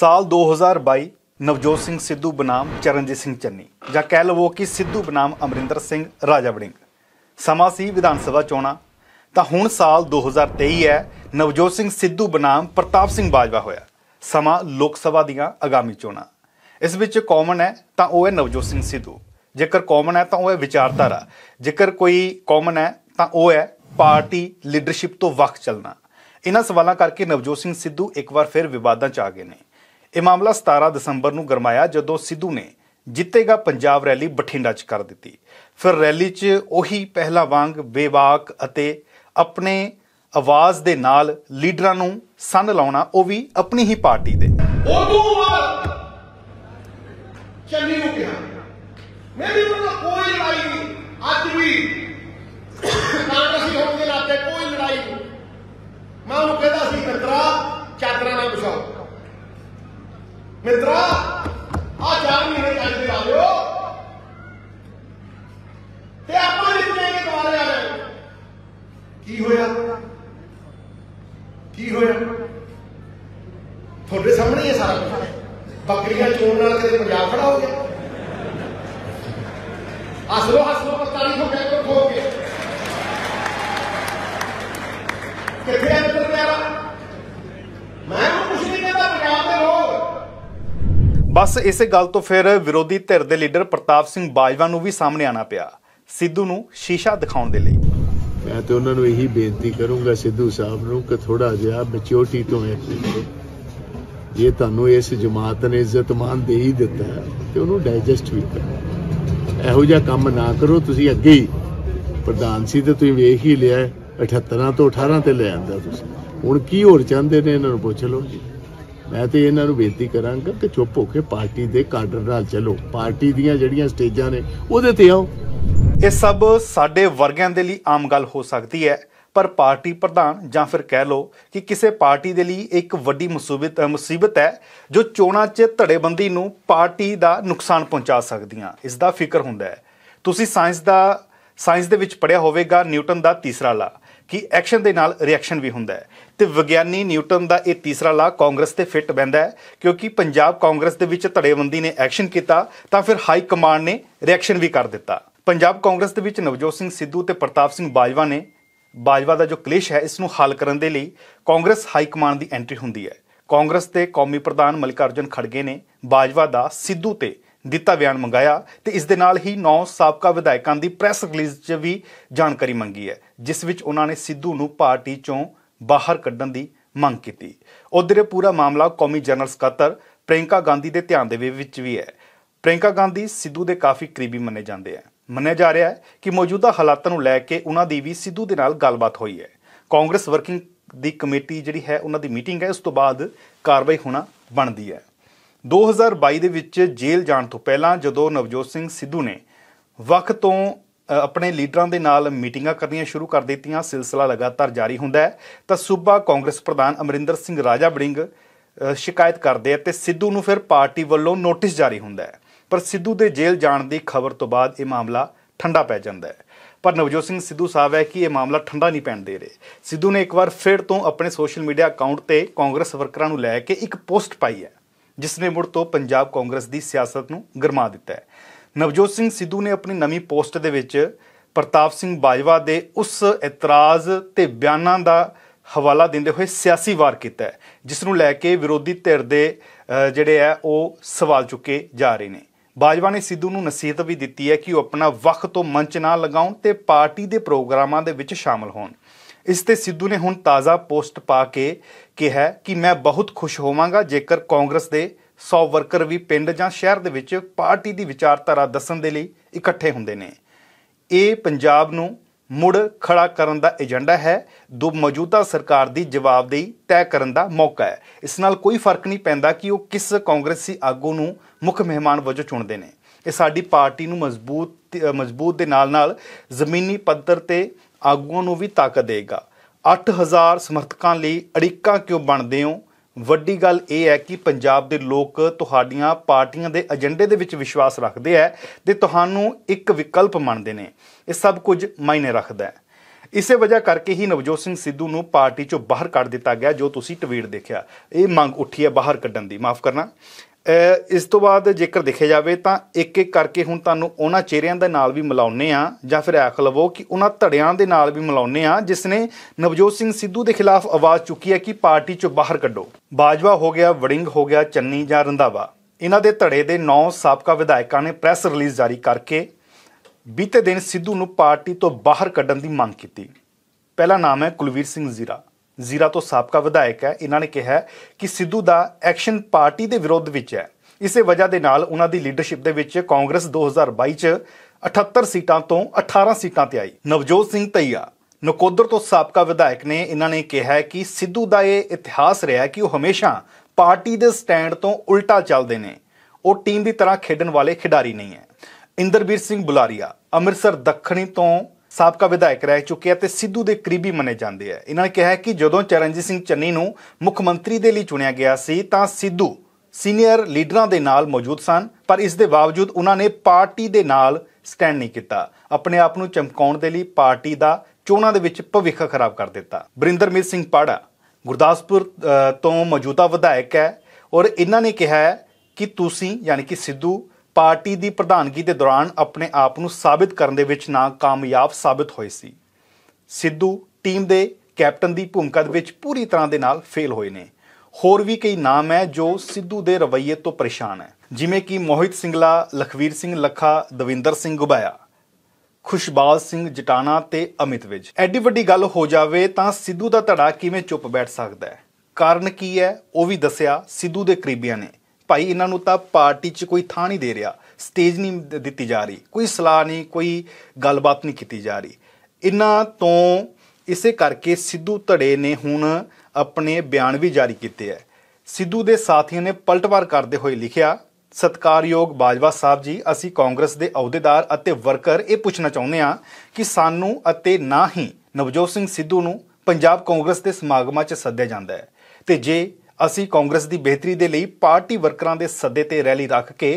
ਸਾਲ 2022 ਨਵਜੋਤ ਸਿੰਘ ਸਿੱਧੂ ਬਨਾਮ ਚਰਨਜੀਤ ਸਿੰਘ ਚੰਨੀ ਜਾਂ ਕਹਿ ਲਵੋ ਕਿ ਸਿੱਧੂ ਬਨਾਮ ਅਮਰਿੰਦਰ ਸਿੰਘ ਰਾਜਾ ਵੜਿੰਗ ਸਮਾਂ ਸੀ ਵਿਧਾਨ ਸਭਾ ਚੋਣਾਂ ਤਾਂ ਹੁਣ ਸਾਲ 2023 ਹੈ ਨਵਜੋਤ ਸਿੰਘ ਸਿੱਧੂ ਬਨਾਮ ਪ੍ਰਤਾਪ ਸਿੰਘ ਬਾਜਵਾ ਹੋਇਆ ਸਮਾਂ ਲੋਕ ਸਭਾ ਦੀਆਂ ਆਗਾਮੀ ਚੋਣਾਂ ਇਸ ਵਿੱਚ ਕਾਮਨ ਹੈ ਤਾਂ ਉਹ ਹੈ ਨਵਜੋਤ ਸਿੰਘ ਸਿੱਧੂ ਜੇਕਰ ਕਾਮਨ ਹੈ ਤਾਂ ਉਹ ਹੈ ਵਿਚਾਰਧਾਰਾ ਜੇਕਰ ਕੋਈ ਕਾਮਨ ਹੈ ਤਾਂ ਉਹ ਹੈ ਪਾਰਟੀ ਲੀਡਰਸ਼ਿਪ ਤੋਂ ਵੱਖ ਚੱਲਣਾ ਇਹਨਾਂ ਸਵਾਲਾਂ ਕਰਕੇ ਨਵਜੋਤ ਸਿੰਘ ਸਿੱਧੂ ਇੱਕ ਵਾਰ ਫਿਰ ਵਿਵਾਦਾਂ 'ਚ ਆ ਗਏ ਨੇ ਇਹ ਮਾਮਲਾ 17 ਦਸੰਬਰ ਨੂੰ ਗਰਮਾਇਆ ਜਦੋਂ ਸਿੱਧੂ ਨੇ ਜਿੱਤੇਗਾ ਪੰਜਾਬ ਰੈਲੀ ਬਠਿੰਡਾ 'ਚ ਕਰ ਦਿੱਤੀ ਫਿਰ ਰੈਲੀ 'ਚ ਉਹੀ ਪਹਿਲਾ ਵਾਂਗ ਬੇਵਾਕ ਅਤੇ ਆਪਣੇ ਆਵਾਜ਼ ਦੇ ਨਾਲ ਲੀਡਰਾਂ ਨੂੰ ਸੰਨ ਲਾਉਣਾ ਉਹ ਵੀ ਆਪਣੀ ਹੀ ਪਾਰਟੀ ਦੇ ਉਦੋਂ ਬਾਅਦ ਚੰਨੀ ਨੂੰ ਕਿਹਾ ਮੈਂ ਵੀ ਉਹਨਾਂ ਕੋਈ ਕੀ ਹੋਇਆ ਕੀ ਹੋਇਆ ਤੁਹਾਡੇ ਸਾਹਮਣੇ ਹੀ ਸਾਰਾ ਕੁਝ ਬੱਕਰੀਆਂ ਚੋਣ ਨਾਲ ਕਿਤੇ ਪੰਜਾਬ ਖੜਾ ਹੋ ਗਿਆ ਅਸਲੋ ਹਸਲੋ ਪਤਾਲੀ ਹੋ ਕਹਿ ਕੇ ਖੋ ਗਿਆ ਕਿੱਥੇ ਆ ਨਿਕਲ ਗਿਆ ਮੈਂ ਕੁਛ ਨਹੀਂ ਕਹਿੰਦਾ ਪੰਜਾਬ ਦੇ ਲੋਕ ਬਸ ਇਸੇ ਗੱਲ ਤੋਂ ਫਿਰ ਵਿਰੋਧੀ ਧਿਰ ਦੇ ਲੀਡਰ ਪ੍ਰਤਾਪ ਸਿੰਘ ਬਾਜਵਾ ਨੂੰ ਵੀ ਸਾਹਮਣੇ ਆਣਾ ਪਿਆ ਸਿੱਧੂ ਨੂੰ ਸ਼ੀਸ਼ਾ ਦਿਖਾਉਣ ਦੇ ਲਈ ਮੈਂ ਤੇ ਉਹਨਾਂ ਨੂੰ ਇਹੀ ਬੇਨਤੀ ਕਰੂੰਗਾ ਸਿੱਧੂ ਸਾਹਿਬ ਨੂੰ ਕਿ ਥੋੜਾ ਜਿਹਾ ਮੈਚਿਓਰਟੀ ਤੋਂ ਐਕਟ ਇਹ ਤੁਹਾਨੂੰ ਇਸ ਜਮਾਤ ਨੇ ਇੱਜ਼ਤਮਾਨ ਦੇ ਹੀ ਦਿੱਤਾ ਤੇ ਉਹਨੂੰ ਡਾਈਜੈਸਟ ਵੀ ਕਰ ਇਹੋ ਜਿਹਾ ਕੰਮ ਨਾ ਕਰੋ ਤੁਸੀਂ ਅੱਗੇ ਹੀ ਪ੍ਰਧਾਨ ਸੀ ਤੇ ਤੁਸੀਂ ਵੇਖ ਹੀ ਲਿਆ 78 ਤੋਂ 18 ਤੇ ਲੈ ਆਂਦਾ ਤੁਸੀਂ ਹੁਣ ਕੀ ਹੋਰ ਚਾਹੁੰਦੇ ਨੇ ਇਹਨਾਂ ਨੂੰ ਪੁੱਛ ਲਓ ਜੀ ਮੈਂ ਤੇ ਇਹਨਾਂ ਨੂੰ ਬੇਨਤੀ ਕਰਾਂਗਾ ਕਿ ਚੁੱਪ ਹੋ ਕੇ ਪਾਰਟੀ ਦੇ ਕਾਡਰ ਨਾਲ ਚੱਲੋ ਪਾਰਟੀ ਦੀਆਂ ਜਿਹੜੀਆਂ ਸਟੇਜਾਂ ਨੇ ਉਹਦੇ ਤੇ ਆਓ ਇਹ ਸਭ ਸਾਡੇ ਵਰਗਿਆਂ ਦੇ ਲਈ ਆਮ ਗੱਲ ਹੋ ਸਕਦੀ ਹੈ ਪਰ ਪਾਰਟੀ ਪ੍ਰਧਾਨ ਜਾਂ ਫਿਰ ਕਹਿ ਲਓ ਕਿ ਕਿਸੇ ਪਾਰਟੀ ਦੇ ਲਈ ਇੱਕ ਵੱਡੀ ਮੁਸੀਬਤ ਮੁਸੀਬਤ ਹੈ ਜੋ ਚੋਣਾਂ 'ਚ ਧੜੇਬੰਦੀ ਨੂੰ ਪਾਰਟੀ ਦਾ ਨੁਕਸਾਨ ਪਹੁੰਚਾ ਸਕਦੀਆਂ ਇਸ ਦਾ ਫਿਕਰ ਹੁੰਦਾ ਹੈ ਤੁਸੀਂ ਸਾਇੰਸ ਦਾ ਸਾਇੰਸ ਦੇ ਵਿੱਚ ਪੜਿਆ ਹੋਵੇਗਾ ਨਿਊਟਨ ਦਾ ਤੀਸਰਾ ਲਾ ਕਿ ਐਕਸ਼ਨ ਦੇ ਨਾਲ ਰਿਐਕਸ਼ਨ ਵੀ ਹੁੰਦਾ ਹੈ ਤੇ ਵਿਗਿਆਨੀ ਨਿਊਟਨ ਦਾ ਇਹ ਤੀਸਰਾ ਲਾ ਕਾਂਗਰਸ ਤੇ ਫਿੱਟ ਬੈਂਦਾ ਹੈ ਕਿਉਂਕਿ ਪੰਜਾਬ ਕਾਂਗਰਸ ਦੇ ਵਿੱਚ ਧੜੇਬੰਦੀ ਨੇ ਐਕਸ਼ਨ ਕੀਤਾ ਤਾਂ ਫਿਰ ਹਾਈ ਕਮਾਂਡ ਨੇ ਰਿਐਕਸ਼ਨ ਵੀ ਕਰ ਦਿੱਤਾ ਪੰਜਾਬ ਕਾਂਗਰਸ ਦੇ ਵਿੱਚ ਨਵਜੋਤ ਸਿੰਘ ਸਿੱਧੂ ਤੇ ਪ੍ਰਤਾਪ ਸਿੰਘ ਬਾਜਵਾ ਨੇ ਬਾਜਵਾ ਦਾ ਜੋ ਕਲੇਸ਼ ਹੈ ਇਸ ਨੂੰ ਹੱਲ ਕਰਨ ਦੇ ਲਈ ਕਾਂਗਰਸ ਹਾਈ ਕਮਾਂਡ ਦੀ ਐਂਟਰੀ ਹੁੰਦੀ ਹੈ ਕਾਂਗਰਸ ਤੇ ਕੌਮੀ ਪ੍ਰਧਾਨ ਮਲਿਕਾਰਜਨ ਖੜਗੇ ਨੇ ਬਾਜਵਾ ਦਾ ਸਿੱਧੂ ਤੇ ਦਿੱਤਾ ਬਿਆਨ ਮੰਗਾਇਆ ਤੇ ਇਸ ਦੇ ਨਾਲ ਹੀ ਨੌ ਸਾਬਕਾ ਵਿਧਾਇਕਾਂ ਦੀ ਪ੍ਰੈਸ ਰਿਲੀਜ਼ 'ਚ ਵੀ ਜਾਣਕਾਰੀ ਮੰਗੀ ਹੈ ਜਿਸ ਵਿੱਚ ਉਹਨਾਂ ਨੇ ਸਿੱਧੂ ਨੂੰ ਪਾਰਟੀ 'ਚੋਂ ਬਾਹਰ ਕੱਢਣ ਦੀ ਮੰਗ ਕੀਤੀ ਉਧਰੇ ਪੂਰਾ ਮਾਮਲਾ ਕੌਮੀ ਜਨਰਲ ਸਕੱਤਰ ਪ੍ਰਿੰਕਾ ਗਾਂਧੀ ਦੇ ਧਿਆਨ ਦੇ ਵਿੱਚ ਵੀ ਹੈ ਪ੍ਰਿੰਕਾ ਗਾਂਧੀ ਸਿੱਧੂ ਦੇ ਕਾਫੀ ਕਰੀਬੀ ਮੰਨੇ ਜਾਂਦੇ ਆ ਮੰਨਿਆ ਜਾ ਰਿਹਾ ਹੈ ਕਿ ਮੌਜੂਦਾ ਹਾਲਾਤਾਂ ਨੂੰ ਲੈ ਕੇ ਉਹਨਾਂ ਦੀ ਵੀ ਸਿੱਧੂ ਦੇ ਨਾਲ ਗੱਲਬਾਤ ਹੋਈ ਹੈ ਕਾਂਗਰਸ ਵਰਕਿੰਗ ਦੀ ਕਮੇਟੀ ਜਿਹੜੀ ਹੈ ਉਹਨਾਂ ਦੀ ਮੀਟਿੰਗ ਹੈ ਉਸ ਤੋਂ ਬਾਅਦ ਕਾਰਵਾਈ ਹੋਣਾ ਬਣਦੀ ਹੈ 2022 ਦੇ ਵਿੱਚ ਜੇਲ੍ਹ ਜਾਣ ਤੋਂ ਪਹਿਲਾਂ ਜਦੋਂ ਨਵਜੋਤ ਸਿੰਘ ਸਿੱਧੂ ਨੇ ਵਕਤ ਤੋਂ ਆਪਣੇ ਲੀਡਰਾਂ ਦੇ ਨਾਲ ਮੀਟਿੰਗਾਂ ਕਰਨੀਆਂ ਸ਼ੁਰੂ ਕਰ ਦਿੱਤੀਆਂ ਸਿਲਸਿਲਾ ਲਗਾਤਾਰ ਜਾਰੀ ਹੁੰਦਾ ਹੈ ਤਾਂ ਸੂਬਾ ਕਾਂਗਰਸ ਪ੍ਰਧਾਨ ਅਮਰਿੰਦਰ ਸਿੰਘ ਰਾਜਾ ਬੜਿੰਗ ਸ਼ਿਕਾਇਤ ਕਰਦੇ ਆ ਤੇ ਸਿੱਧੂ ਨੂੰ ਫਿਰ ਪਾਰਟੀ ਵੱਲੋਂ ਨੋਟਿਸ ਜਾਰੀ ਹੁੰਦਾ ਹੈ ਪਰ ਸਿੱਧੂ ਦੇ ਜੇਲ੍ਹ ਜਾਣ ਦੀ ਖਬਰ ਤੋਂ ਬਾਅਦ ਇਹ ਮਾਮਲਾ ਠੰਡਾ ਪੈ ਜਾਂਦਾ ਹੈ ਪਰ ਨਵਜੋਤ ਸਿੰਘ ਸਿੱਧੂ ਸਾਹਿਬ ਹੈ ਕਿ ਇਹ ਮਾਮਲਾ ਠੰਡਾ ਨਹੀਂ ਪੈਣ ਦੇ ਰਹੇ ਸਿੱਧੂ ਨੇ ਇੱਕ ਵਾਰ ਫਿਰ ਤੋਂ ਆਪਣੇ ਸੋਸ਼ਲ ਮੀਡੀਆ ਅਕਾਊਂਟ ਤੇ ਕਾਂਗਰਸ ਵਰਕਰਾਂ ਨੂੰ ਲੈ ਕੇ ਇੱਕ ਪੋਸਟ ਪਾਈ ਹੈ ਜਿਸ ਨੇ ਮੁੜ ਤੋਂ ਪੰਜਾਬ ਕਾਂਗਰਸ ਦੀ ਸਿਆਸਤ ਨੂੰ ਗਰਮਾ ਦਿੱਤਾ ਹੈ ਨਵਜੋਤ ਸਿੰਘ ਸਿੱਧੂ ਨੇ ਆਪਣੀ ਨਵੀਂ ਪੋਸਟ ਦੇ ਵਿੱਚ ਪ੍ਰਤਾਪ ਸਿੰਘ ਬਾਜਵਾ ਦੇ ਉਸ ਇਤਰਾਜ਼ ਤੇ ਬਿਆਨਾਂ ਦਾ ਹਵਾਲਾ ਦਿੰਦੇ ਹੋਏ ਸਿਆਸੀ ਵਾਰ ਕੀਤਾ ਜਿਸ ਨੂੰ ਲੈ ਕੇ ਵਿਰੋਧੀ ਧਿਰ ਦੇ ਜਿਹੜੇ ਆ ਉਹ ਸਵਾਲ ਚੁੱਕੇ ਜਾ ਰਹੇ ਨੇ ਬਾਜਵਾ ਨੇ ਸਿੱਧੂ ਨੂੰ ਨਸੀਹਤ ਵੀ ਦਿੱਤੀ ਹੈ ਕਿ ਉਹ ਆਪਣਾ ਵਕਤ ਤੋਂ ਮੰਚ ਨਾ ਲਗਾਉਣ ਤੇ ਪਾਰਟੀ ਦੇ ਪ੍ਰੋਗਰਾਮਾਂ ਦੇ ਵਿੱਚ ਸ਼ਾਮਲ ਹੋਣ ਇਸ ਤੇ ਸਿੱਧੂ ਨੇ ਹੁਣ ਤਾਜ਼ਾ ਪੋਸਟ ਪਾ ਕੇ ਕਿਹਾ ਕਿ ਮੈਂ ਬਹੁਤ ਖੁਸ਼ ਹੋਵਾਂਗਾ ਜੇਕਰ ਕਾਂਗਰਸ ਦੇ 100 ਵਰਕਰ ਵੀ ਪਿੰਡ ਜਾਂ ਸ਼ਹਿਰ ਦੇ ਵਿੱਚ ਪਾਰਟੀ ਦੀ ਵਿਚਾਰਧਾਰਾ ਦੱਸਣ ਦੇ ਲਈ ਇਕੱਠੇ ਹੁੰਦੇ ਨੇ ਇਹ ਪੰਜਾਬ ਨੂੰ ਮੁੜ ਖੜਾ ਕਰਨ ਦਾ ਏਜੰਡਾ ਹੈ ਦੋ ਮੌਜੂਦਾ ਸਰਕਾਰ ਦੀ ਜਵਾਬਦੇਹੀ ਤੈਅ ਕਰਨ ਦਾ ਮੌਕਾ ਹੈ ਇਸ ਨਾਲ ਕੋਈ ਫਰਕ ਨਹੀਂ ਪੈਂਦਾ ਕਿ ਉਹ ਕਿਸ ਕਾਂਗਰਸੀ ਆਗੂ ਨੂੰ ਮੁੱਖ ਮਹਿਮਾਨ ਵਜੋਂ ਚੁਣਦੇ ਨੇ ਇਹ ਸਾਡੀ ਪਾਰਟੀ ਨੂੰ ਮਜ਼ਬੂਤ ਮਜ਼ਬੂਤ ਦੇ ਨਾਲ-ਨਾਲ ਜ਼ਮੀਨੀ ਪੱਧਰ ਤੇ ਆਗੂਆਂ ਨੂੰ ਵੀ ਤਾਕਤ ਦੇਗਾ 8000 ਸਮਰਥਕਾਂ ਲਈ ਅੜਿੱਕਾ ਕਿਉਂ ਬਣਦੇ ਹੋ ਵੱਡੀ ਗੱਲ ਇਹ ਹੈ ਕਿ ਪੰਜਾਬ ਦੇ ਲੋਕ ਤੁਹਾਡੀਆਂ ਪਾਰਟੀਆਂ ਦੇ ਏਜੰਡੇ ਦੇ ਵਿੱਚ ਵਿਸ਼ਵਾਸ ਰੱਖਦੇ ਆ ਤੇ ਤੁਹਾਨੂੰ ਇੱਕ ਵਿਕਲਪ ਮੰਨਦੇ ਨੇ ਇਹ ਸਭ ਕੁਝ ਮਾਇਨੇ ਰੱਖਦਾ ਹੈ ਇਸੇ ਵਜ੍ਹਾ ਕਰਕੇ ਹੀ ਨਵਜੋਤ ਸਿੰਘ ਸਿੱਧੂ ਨੂੰ ਪਾਰਟੀ ਚੋਂ ਬਾਹਰ ਕੱਢ ਦਿੱਤਾ ਗਿਆ ਜੋ ਤੁਸੀਂ ਟਵੀਟ ਦੇਖਿਆ ਇਹ ਮੰਗ ਉੱਠੀ ਹੈ ਬਾਹਰ ਕੱਢਣ ਦੀ ਮਾਫ ਕਰਨਾ ਇਸ ਤੋਂ ਬਾਅਦ ਜੇਕਰ ਦੇਖਿਆ ਜਾਵੇ ਤਾਂ ਇੱਕ ਇੱਕ ਕਰਕੇ ਹੁਣ ਤੁਹਾਨੂੰ ਉਹਨਾਂ ਚਿਹਰਿਆਂ ਦੇ ਨਾਲ ਵੀ ਮਿਲਾਉਨੇ ਆ ਜਾਂ ਫਿਰ ਆਖ ਲਵੋ ਕਿ ਉਹਨਾਂ ਧੜਿਆਂ ਦੇ ਨਾਲ ਵੀ ਮਿਲਾਉਨੇ ਆ ਜਿਸ ਨੇ ਨਵਜੋਤ ਸਿੰਘ ਸਿੱਧੂ ਦੇ ਖਿਲਾਫ ਆਵਾਜ਼ ਚੁੱਕੀ ਹੈ ਕਿ ਪਾਰਟੀ ਚੋਂ ਬਾਹਰ ਕੱਢੋ ਬਾਜਵਾ ਹੋ ਗਿਆ ਵੜਿੰਗ ਹੋ ਗਿਆ ਚੰਨੀ ਜਾਂ ਰੰਦਾਵਾ ਇਹਨਾਂ ਦੇ ਧੜੇ ਦੇ 9 ਸਾਬਕਾ ਵਿਧਾਇਕਾਂ ਨੇ ਪ੍ਰੈਸ ਰਿਲੀਜ਼ ਜਾਰੀ ਕਰਕੇ ਬੀਤੇ ਦਿਨ ਸਿੱਧੂ ਨੂੰ ਪਾਰਟੀ ਤੋਂ ਬਾਹਰ ਕੱਢਣ ਦੀ ਮੰਗ ਕੀਤੀ ਪਹਿਲਾ ਨਾਮ ਹੈ ਕੁਲਵੀਰ ਸਿੰਘ ਜ਼ੀਰਾ ਜ਼ੀਰਾ ਤੋਂ ਸਾਬਕਾ ਵਿਧਾਇਕ ਹੈ ਇਹਨਾਂ ਨੇ ਕਿਹਾ ਕਿ ਸਿੱਧੂ ਦਾ ਐਕਸ਼ਨ ਪਾਰਟੀ ਦੇ ਵਿਰੋਧ ਵਿੱਚ ਹੈ ਇਸੇ ਵਜ੍ਹਾ ਦੇ ਨਾਲ ਉਹਨਾਂ ਦੀ ਲੀਡਰਸ਼ਿਪ ਦੇ ਵਿੱਚ ਕਾਂਗਰਸ 2022 ਚ 78 ਸੀਟਾਂ ਤੋਂ 18 ਸੀਟਾਂ ਤੇ ਆਈ ਨਵਜੋਤ ਸਿੰਘ ਤਈਆ ਨਕੋਦਰ ਤੋਂ ਸਾਬਕਾ ਵਿਧਾਇਕ ਨੇ ਇਹਨਾਂ ਨੇ ਕਿਹਾ ਕਿ ਸਿੱਧੂ ਦਾ ਇਹ ਇਤਿਹਾਸ ਰਿਹਾ ਕਿ ਉਹ ਹਮੇਸ਼ਾ ਪਾਰਟੀ ਦੇ ਸਟੈਂਡ ਤੋਂ ਉਲਟਾ ਚੱਲਦੇ ਨੇ ਉਹ ਟੀਮ ਦੀ ਤਰ੍ਹਾਂ ਖੇਡਣ ਵਾਲੇ ਖਿਡਾਰੀ ਨਹੀਂ ਹੈ ਇੰਦਰਬੀਰ ਸਿੰਘ ਬੁਲਾਰੀਆ ਅੰਮ੍ਰਿਤਸਰ ਦੱਖਣੀ ਤੋਂ ਸਾਬਕਾ ਵਿਧਾਇਕ ਰਹਿ ਚੁੱਕੇ ਅਤੇ ਸਿੱਧੂ ਦੇ ਕਰੀਬੀ ਮੰਨੇ ਜਾਂਦੇ ਆ ਇਹਨਾਂ ਨੇ ਕਿਹਾ ਕਿ ਜਦੋਂ ਚਰਨਜੀਤ ਸਿੰਘ ਚੰਨੀ ਨੂੰ ਮੁੱਖ ਮੰਤਰੀ ਦੇ ਲਈ ਚੁਣਿਆ ਗਿਆ ਸੀ ਤਾਂ ਸਿੱਧੂ ਸੀਨੀਅਰ ਲੀਡਰਾਂ ਦੇ ਨਾਲ ਮੌਜੂਦ ਸਨ ਪਰ ਇਸ ਦੇ ਬਾਵਜੂਦ ਉਹਨਾਂ ਨੇ ਪਾਰਟੀ ਦੇ ਨਾਲ ਸਟੈਂਡ ਨਹੀਂ ਕੀਤਾ ਆਪਣੇ ਆਪ ਨੂੰ ਚਮਕਾਉਣ ਦੇ ਲਈ ਪਾਰਟੀ ਦਾ ਚੋਣਾਂ ਦੇ ਵਿੱਚ ਭਵਿੱਖ ਖਰਾਬ ਕਰ ਦਿੱਤਾ ਮੀਤ ਸਿੰਘ ਪਾੜਾ ਗੁਰਦਾਸਪੁਰ ਤੋਂ ਮੌਜੂਦਾ ਵਿਧਾਇਕ ਹੈ ਔਰ ਇਹਨਾਂ ਨੇ ਕਿਹਾ ਕਿ ਤੁਸੀਂ ਯਾਨੀ ਕਿ ਸਿੱਧੂ ਪਾਰਟੀ ਦੀ ਪ੍ਰਧਾਨਗੀ ਦੇ ਦੌਰਾਨ ਆਪਣੇ ਆਪ ਨੂੰ ਸਾਬਿਤ ਕਰਨ ਦੇ ਵਿੱਚ ਨਾ ਕਾਮਯਾਬ ਸਾਬਿਤ ਹੋਏ ਸੀ ਸਿੱਧੂ ਟੀਮ ਦੇ ਕੈਪਟਨ ਦੀ ਭੂਮਿਕਾ ਦੇ ਵਿੱਚ ਪੂਰੀ ਤਰ੍ਹਾਂ ਦੇ ਨਾਲ ਫੇਲ ਹੋਏ ਨੇ ਹੋਰ ਵੀ ਕਈ ਨਾਮ ਹੈ ਜੋ ਸਿੱਧੂ ਦੇ ਰਵੱਈਏ ਤੋਂ ਪਰੇਸ਼ਾਨ ਹੈ ਜਿਵੇਂ ਕਿ ਮੋਹਿਤ ਸਿੰਘਲਾ ਲਖਵੀਰ ਸਿੰਘ ਲੱਖਾ ਦਵਿੰਦਰ ਸਿੰਘ ਗੁਬਾਇਆ ਖੁਸ਼ਬਾਲ ਸਿੰਘ ਜਟਾਣਾ ਤੇ ਅਮਿਤ ਵਿਜ ਐਡੀ ਵੱਡੀ ਗੱਲ ਹੋ ਜਾਵੇ ਤਾਂ ਸਿੱਧੂ ਦਾ ਧੜਾ ਕਿਵੇਂ ਚੁੱਪ ਬੈਠ ਸਕਦਾ ਹੈ ਕਾਰਨ ਕੀ ਹੈ ਉਹ ਵੀ ਦੱਸਿਆ ਸਿੱਧੂ ਦੇ ਕਰੀਬੀਆਂ ਨੇ ਭਾਈ ਇਹਨਾਂ ਨੂੰ ਤਾਂ ਪਾਰਟੀ 'ਚ ਕੋਈ ਥਾਂ ਨਹੀਂ ਦੇ ਰਿਹਾ ਸਟੇਜ ਨਹੀਂ ਦਿੱਤੀ ਜਾ ਰਹੀ ਕੋਈ ਸਲਾਹ ਨਹੀਂ ਕੋਈ ਗੱਲਬਾਤ ਨਹੀਂ ਕੀਤੀ ਜਾ ਰਹੀ ਇਹਨਾਂ ਤੋਂ ਇਸੇ ਕਰਕੇ ਸਿੱਧੂ ਧੜੇ ਨੇ ਹੁਣ ਆਪਣੇ ਬਿਆਨ ਵੀ ਜਾਰੀ ਕੀਤੇ ਹੈ ਸਿੱਧੂ ਦੇ ਸਾਥੀਆਂ ਨੇ ਪਲਟਵਾਰ ਕਰਦੇ ਹੋਏ ਲਿਖਿਆ ਸਤਕਾਰਯੋਗ ਬਾਜਵਾ ਸਾਹਿਬ ਜੀ ਅਸੀਂ ਕਾਂਗਰਸ ਦੇ ਅਹੁਦੇਦਾਰ ਅਤੇ ਵਰਕਰ ਇਹ ਪੁੱਛਣਾ ਚਾਹੁੰਦੇ ਹਾਂ ਕਿ ਸਾਨੂੰ ਅਤੇ ਨਾ ਹੀ ਨਵਜੋਤ ਸਿੰਘ ਸਿੱਧੂ ਨੂੰ ਪੰਜਾਬ ਕਾਂਗਰਸ ਦੇ ਸਮਾਗਮਾਂ 'ਚ ਸੱਦਿਆ ਜਾਂਦਾ ਹੈ ਤੇ ਜੇ ਅਸੀਂ ਕਾਂਗਰਸ ਦੀ ਬਿਹਤਰੀ ਦੇ ਲਈ ਪਾਰਟੀ ਵਰਕਰਾਂ ਦੇ ਸੱਦੇ ਤੇ ਰੈਲੀ ਰੱਖ ਕੇ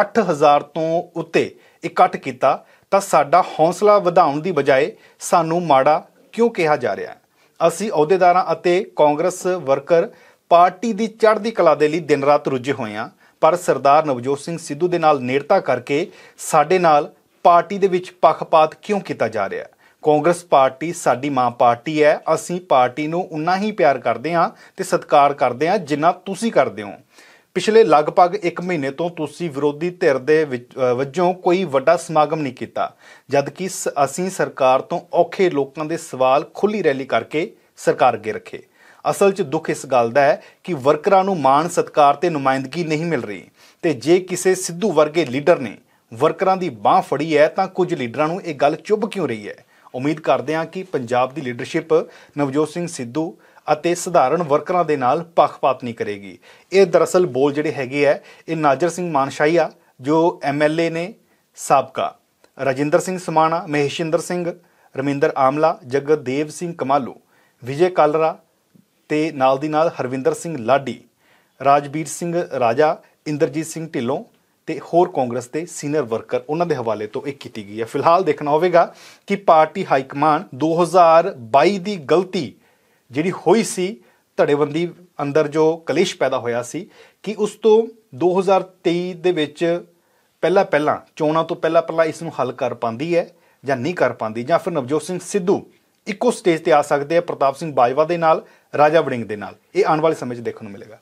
8000 ਤੋਂ ਉੱਤੇ ਇਕੱਠ ਕੀਤਾ ਤਾਂ ਸਾਡਾ ਹੌਸਲਾ ਵਧਾਉਣ ਦੀ ਬਜਾਏ ਸਾਨੂੰ ਮਾੜਾ ਕਿਉਂ ਕਿਹਾ ਜਾ ਰਿਹਾ ਹੈ ਅਸੀਂ ਅਹੁਦੇਦਾਰਾਂ ਅਤੇ ਕਾਂਗਰਸ ਵਰਕਰ ਪਾਰਟੀ ਦੀ ਚੜ੍ਹਦੀ ਕਲਾ ਦੇ ਲਈ ਦਿਨ ਰਾਤ ਰੁੱਝੇ ਹੋਏ ਹਾਂ ਪਰ ਸਰਦਾਰ ਨਵਜੋਤ ਸਿੰਘ ਸਿੱਧੂ ਦੇ ਨਾਲ ਨੇੜਤਾ ਕਰਕੇ ਸਾਡੇ ਨਾਲ ਪਾਰਟੀ ਦੇ ਵਿੱਚ ਪੱਖਪਾਤ ਕਿਉਂ ਕੀਤਾ ਜਾ ਰਿਹਾ ਹੈ ਕਾਂਗਰਸ ਪਾਰਟੀ ਸਾਡੀ ਮਾਂ ਪਾਰਟੀ ਹੈ ਅਸੀਂ ਪਾਰਟੀ ਨੂੰ ਉਨਾ ਹੀ ਪਿਆਰ ਕਰਦੇ ਹਾਂ ਤੇ ਸਤਿਕਾਰ ਕਰਦੇ ਹਾਂ ਜਿੰਨਾ ਤੁਸੀਂ ਕਰਦੇ ਹੋ ਪਿਛਲੇ ਲਗਭਗ 1 ਮਹੀਨੇ ਤੋਂ ਤੁਸੀਂ ਵਿਰੋਧੀ ਧਿਰ ਦੇ ਵਜੋਂ ਕੋਈ ਵੱਡਾ ਸਮਾਗਮ ਨਹੀਂ ਕੀਤਾ ਜਦਕਿ ਅਸੀਂ ਸਰਕਾਰ ਤੋਂ ਔਖੇ ਲੋਕਾਂ ਦੇ ਸਵਾਲ ਖੁੱਲੀ ਰੈਲੀ ਕਰਕੇ ਸਰਕਾਰ ਅੱਗੇ ਰੱਖੇ ਅਸਲ 'ਚ ਦੁੱਖ ਇਸ ਗੱਲ ਦਾ ਹੈ ਕਿ ਵਰਕਰਾਂ ਨੂੰ ਮਾਣ ਸਤਕਾਰ ਤੇ ਨੁਮਾਇੰਦਗੀ ਨਹੀਂ ਮਿਲ ਰਹੀ ਤੇ ਜੇ ਕਿਸੇ ਸਿੱਧੂ ਵਰਗੇ ਲੀਡਰ ਨੇ ਵਰਕਰਾਂ ਦੀ ਬਾਹ ਫੜੀ ਹੈ ਤਾਂ ਕੁਝ ਲੀਡਰਾਂ ਨੂੰ ਇਹ ਗੱਲ ਚੁੱਭ ਕਿਉਂ ਰਹੀ ਹੈ ਉਮੀਦ ਕਰਦੇ ਹਾਂ ਕਿ ਪੰਜਾਬ ਦੀ ਲੀਡਰਸ਼ਿਪ ਨਵਜੋਤ ਸਿੰਘ ਸਿੱਧੂ ਅਤੇ ਸਧਾਰਨ ਵਰਕਰਾਂ ਦੇ ਨਾਲ ਪੱਖਪਾਤ ਨਹੀਂ ਕਰੇਗੀ ਇਹ ਦਰਅਸਲ ਬੋਲ ਜਿਹੜੇ ਹੈਗੇ ਆ ਇਹ ਨਾਜਰ ਸਿੰਘ ਮਾਨਸ਼ਾਹੀਆ ਜੋ ਐਮਐਲਏ ਨੇ ਸਾਬਕਾ ਰਜਿੰਦਰ ਸਿੰਘ ਸਮਾਣਾ ਮਹੇਸ਼ਿੰਦਰ ਸਿੰਘ ਰਮਿੰਦਰ ਆਮਲਾ ਜਗਦੇਵ ਸਿੰਘ ਕਮਾਲੂ ਵਿਜੇ ਕਾਲਰਾ ਤੇ ਨਾਲ ਦੀ ਨਾਲ ਹਰਵਿੰਦਰ ਸਿੰਘ ਲਾਡੀ ਰਾਜਵੀਰ ਸਿੰਘ ਰਾਜਾ ਇੰਦਰਜੀਤ ਸਿੰਘ ਢਿੱਲੋਂ ਤੇ ਹੋਰ ਕਾਂਗਰਸ ਦੇ ਸੀਨੀਅਰ ਵਰਕਰ ਉਹਨਾਂ ਦੇ ਹਵਾਲੇ ਤੋਂ ਇਹ ਕੀਤੀ ਗਈ ਹੈ ਫਿਲਹਾਲ ਦੇਖਣਾ ਹੋਵੇਗਾ ਕਿ ਪਾਰਟੀ ਹਾਈ ਕਮਾਂਡ 2022 ਦੀ ਗਲਤੀ ਜਿਹੜੀ ਹੋਈ ਸੀ ਧੜੇਬੰਦੀ ਅੰਦਰ ਜੋ ਕਲੇਸ਼ ਪੈਦਾ ਹੋਇਆ ਸੀ ਕਿ ਉਸ ਤੋਂ 2023 ਦੇ ਵਿੱਚ ਪਹਿਲਾ ਪਹਿਲਾਂ ਚੋਣਾਂ ਤੋਂ ਪਹਿਲਾ ਪਹਿਲਾਂ ਇਸ ਨੂੰ ਹੱਲ ਕਰ ਪਾਉਂਦੀ ਹੈ ਜਾਂ ਨਹੀਂ ਕਰ ਪਾਉਂਦੀ ਜਾਂ ਫਿਰ ਨਵਜੋਤ ਸਿੰਘ ਸਿੱਧੂ ਇੱਕੋ ਸਟੇਜ ਤੇ ਆ ਸਕਦੇ ਆ ਪ੍ਰਤਾਪ ਸਿੰਘ ਬਾਜਵਾ ਦੇ ਨਾਲ ਰਾਜਾ ਵੜਿੰਗ ਦੇ ਨਾਲ ਇਹ ਆਉਣ ਵਾਲੇ ਸਮੇਂ 'ਚ ਦੇਖਣ ਨੂੰ ਮਿਲੇਗਾ